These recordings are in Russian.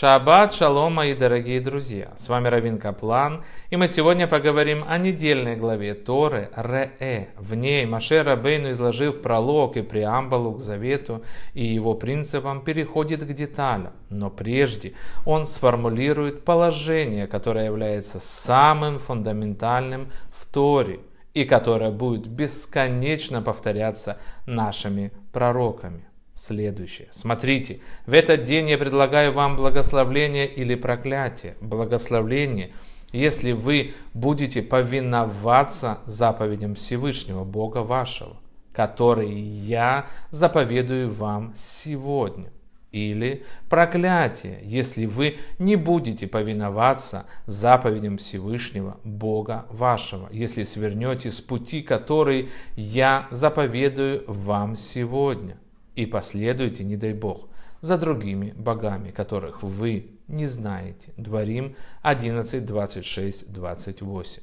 Шаббат, шалом, мои дорогие друзья! С вами Равин Каплан, и мы сегодня поговорим о недельной главе Торы Ре. В ней Маше Рабейну, изложив пролог и преамбулу к завету и его принципам, переходит к деталям. Но прежде он сформулирует положение, которое является самым фундаментальным в Торе и которое будет бесконечно повторяться нашими пророками следующее. Смотрите, в этот день я предлагаю вам благословление или проклятие. Благословление, если вы будете повиноваться заповедям Всевышнего Бога вашего, которые я заповедую вам сегодня. Или проклятие, если вы не будете повиноваться заповедям Всевышнего Бога вашего, если свернете с пути, который я заповедую вам сегодня и последуете, не дай бог, за другими богами, которых вы не знаете. Дворим 11, 26, 28.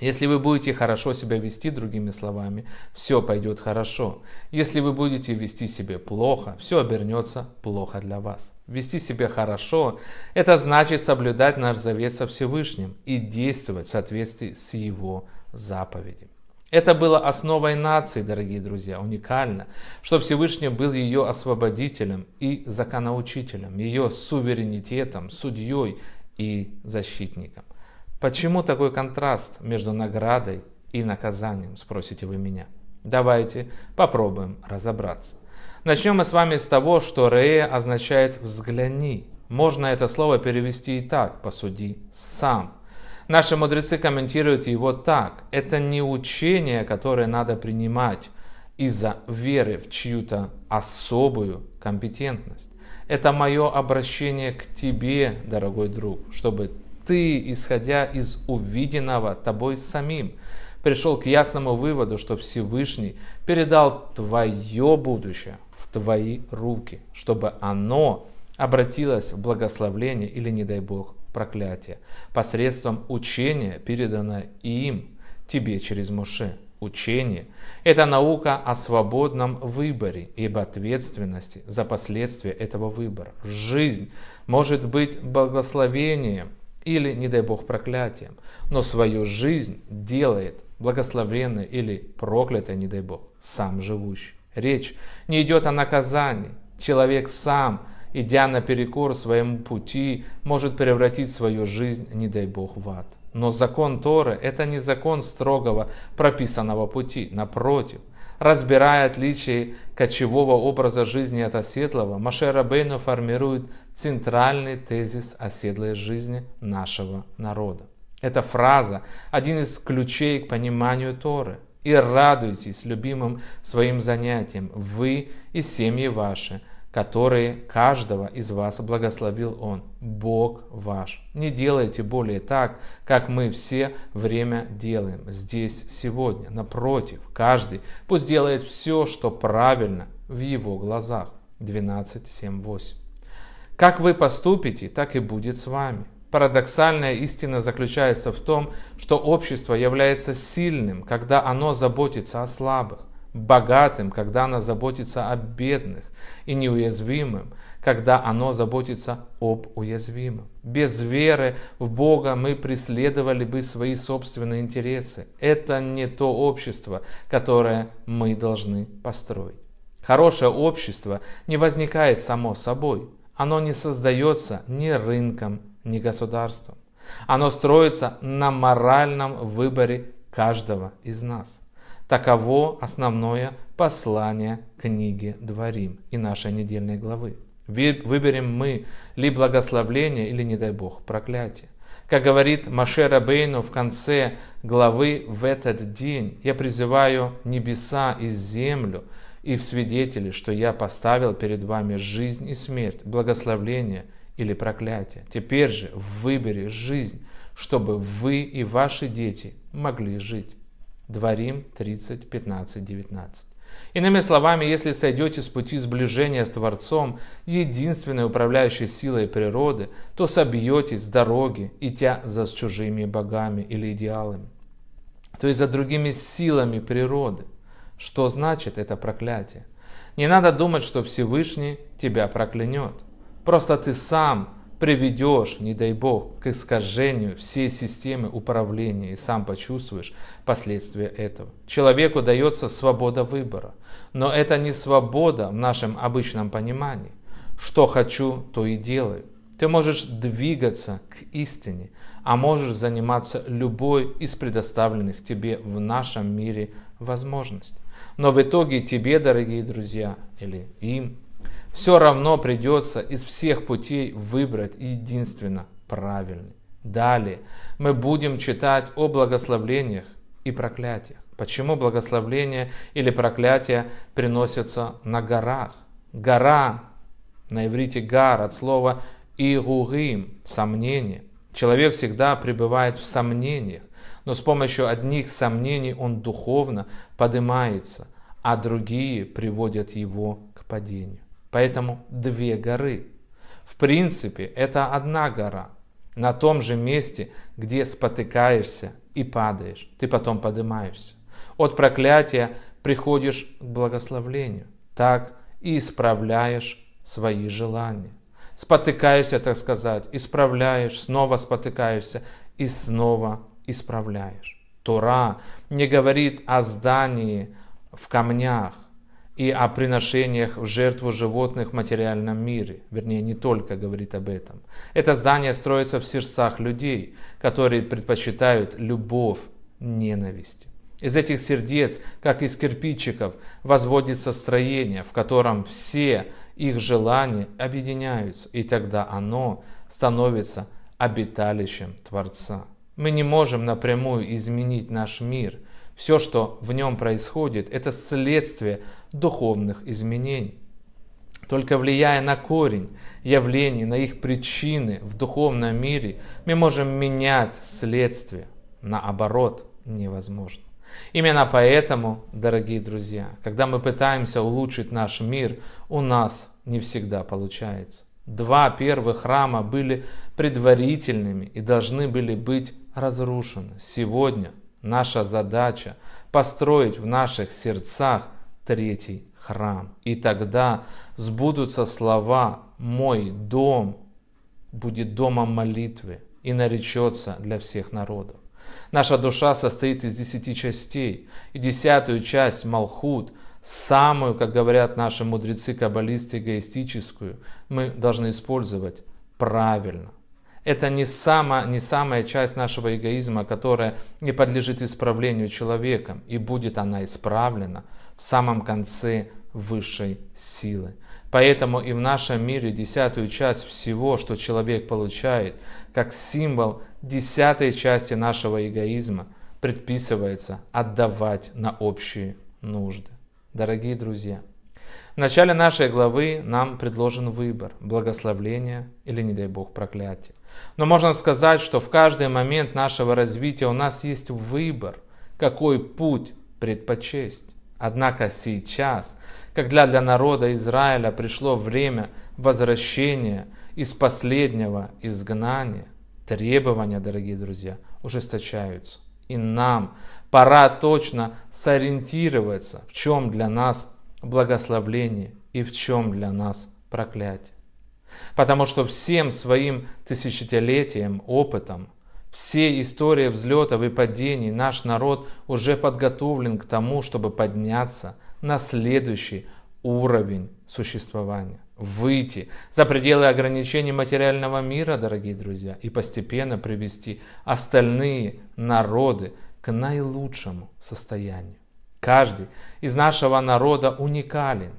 Если вы будете хорошо себя вести, другими словами, все пойдет хорошо. Если вы будете вести себя плохо, все обернется плохо для вас. Вести себя хорошо – это значит соблюдать наш завет со Всевышним и действовать в соответствии с Его заповедями. Это было основой нации, дорогие друзья, уникально, что Всевышний был ее освободителем и законоучителем, ее суверенитетом, судьей и защитником. Почему такой контраст между наградой и наказанием, спросите вы меня? Давайте попробуем разобраться. Начнем мы с вами с того, что «рея» означает «взгляни». Можно это слово перевести и так «посуди сам». Наши мудрецы комментируют его так. Это не учение, которое надо принимать из-за веры в чью-то особую компетентность. Это мое обращение к тебе, дорогой друг, чтобы ты, исходя из увиденного тобой самим, пришел к ясному выводу, что Всевышний передал твое будущее в твои руки, чтобы оно обратилось в благословление или, не дай Бог, проклятие посредством учения, переданное им, тебе через Муше. Учение – это наука о свободном выборе и об ответственности за последствия этого выбора. Жизнь может быть благословением или, не дай Бог, проклятием, но свою жизнь делает благословенной или проклятой, не дай Бог, сам живущий. Речь не идет о наказании. Человек сам – идя наперекор своему пути, может превратить свою жизнь, не дай бог, в ад. Но закон Торы – это не закон строгого прописанного пути. Напротив, разбирая отличия кочевого образа жизни от оседлого, Маше Рабейну формирует центральный тезис оседлой жизни нашего народа. Эта фраза – один из ключей к пониманию Торы. «И радуйтесь любимым своим занятием, вы и семьи ваши, которые каждого из вас благословил Он, Бог ваш. Не делайте более так, как мы все время делаем здесь, сегодня. Напротив, каждый пусть делает все, что правильно в его глазах. 12, 7, 8. Как вы поступите, так и будет с вами. Парадоксальная истина заключается в том, что общество является сильным, когда оно заботится о слабых богатым, когда оно заботится о бедных, и неуязвимым, когда оно заботится об уязвимом. Без веры в Бога мы преследовали бы свои собственные интересы. Это не то общество, которое мы должны построить. Хорошее общество не возникает само собой. Оно не создается ни рынком, ни государством. Оно строится на моральном выборе каждого из нас. Таково основное послание книги Дворим и нашей недельной главы. Выберем мы ли благословление или, не дай Бог, проклятие. Как говорит Маше Рабейну в конце главы «В этот день я призываю небеса и землю и в свидетели, что я поставил перед вами жизнь и смерть, благословление или проклятие. Теперь же выбери жизнь, чтобы вы и ваши дети могли жить. Дворим 30, 15, 19. Иными словами, если сойдете с пути сближения с Творцом, единственной управляющей силой природы, то собьетесь с дороги, идя за с чужими богами или идеалами, то есть за другими силами природы. Что значит это проклятие? Не надо думать, что Всевышний тебя проклянет. Просто ты сам приведешь, не дай бог, к искажению всей системы управления и сам почувствуешь последствия этого. Человеку дается свобода выбора, но это не свобода в нашем обычном понимании. Что хочу, то и делаю. Ты можешь двигаться к истине, а можешь заниматься любой из предоставленных тебе в нашем мире возможностей. Но в итоге тебе, дорогие друзья, или им, все равно придется из всех путей выбрать единственно правильный. Далее мы будем читать о благословлениях и проклятиях. Почему благословление или проклятие приносятся на горах? Гора на иврите гар от слова «игугим» – сомнение. Человек всегда пребывает в сомнениях, но с помощью одних сомнений он духовно поднимается, а другие приводят его к падению. Поэтому две горы. В принципе, это одна гора. На том же месте, где спотыкаешься и падаешь, ты потом поднимаешься. От проклятия приходишь к благословлению. Так и исправляешь свои желания. Спотыкаешься, так сказать, исправляешь, снова спотыкаешься и снова исправляешь. Тора не говорит о здании в камнях, и о приношениях в жертву животных в материальном мире. Вернее, не только говорит об этом. Это здание строится в сердцах людей, которые предпочитают любовь ненависти. Из этих сердец, как из кирпичиков, возводится строение, в котором все их желания объединяются, и тогда оно становится обиталищем Творца. Мы не можем напрямую изменить наш мир – все, что в нем происходит, это следствие духовных изменений. Только влияя на корень явлений, на их причины в духовном мире, мы можем менять следствие. Наоборот, невозможно. Именно поэтому, дорогие друзья, когда мы пытаемся улучшить наш мир, у нас не всегда получается. Два первых храма были предварительными и должны были быть разрушены. Сегодня Наша задача – построить в наших сердцах третий храм. И тогда сбудутся слова «Мой дом будет домом молитвы и наречется для всех народов». Наша душа состоит из десяти частей, и десятую часть – Малхут, самую, как говорят наши мудрецы-каббалисты, эгоистическую, мы должны использовать правильно. Это не, само, не самая часть нашего эгоизма, которая не подлежит исправлению человеком, и будет она исправлена в самом конце высшей силы. Поэтому и в нашем мире десятую часть всего, что человек получает, как символ десятой части нашего эгоизма, предписывается отдавать на общие нужды. Дорогие друзья, в начале нашей главы нам предложен выбор – благословление или, не дай Бог, проклятие. Но можно сказать, что в каждый момент нашего развития у нас есть выбор, какой путь предпочесть. Однако сейчас, когда для народа Израиля пришло время возвращения из последнего изгнания, требования, дорогие друзья, ужесточаются. И нам пора точно сориентироваться, в чем для нас благословление и в чем для нас проклятие. Потому что всем своим тысячелетием, опытом, всей историей взлетов и падений наш народ уже подготовлен к тому, чтобы подняться на следующий уровень существования. Выйти за пределы ограничений материального мира, дорогие друзья, и постепенно привести остальные народы к наилучшему состоянию каждый из нашего народа уникален.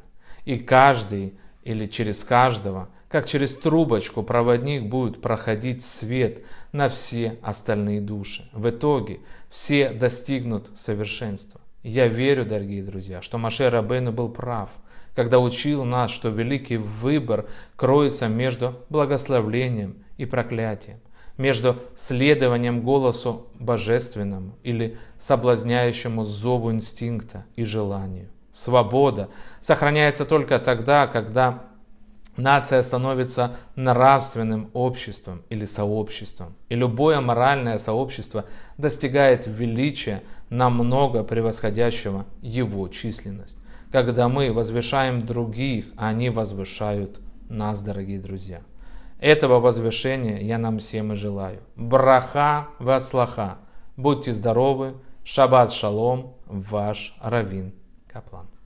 И каждый или через каждого, как через трубочку, проводник будет проходить свет на все остальные души. В итоге все достигнут совершенства. Я верю, дорогие друзья, что Маше Рабейну был прав, когда учил нас, что великий выбор кроется между благословлением и проклятием между следованием голосу божественному или соблазняющему зову инстинкта и желанию. Свобода сохраняется только тогда, когда нация становится нравственным обществом или сообществом, и любое моральное сообщество достигает величия, намного превосходящего его численность, когда мы возвышаем других, а они возвышают нас, дорогие друзья. Этого возвышения я нам всем и желаю. Браха вацлаха. Будьте здоровы. Шаббат шалом. Ваш Равин Каплан.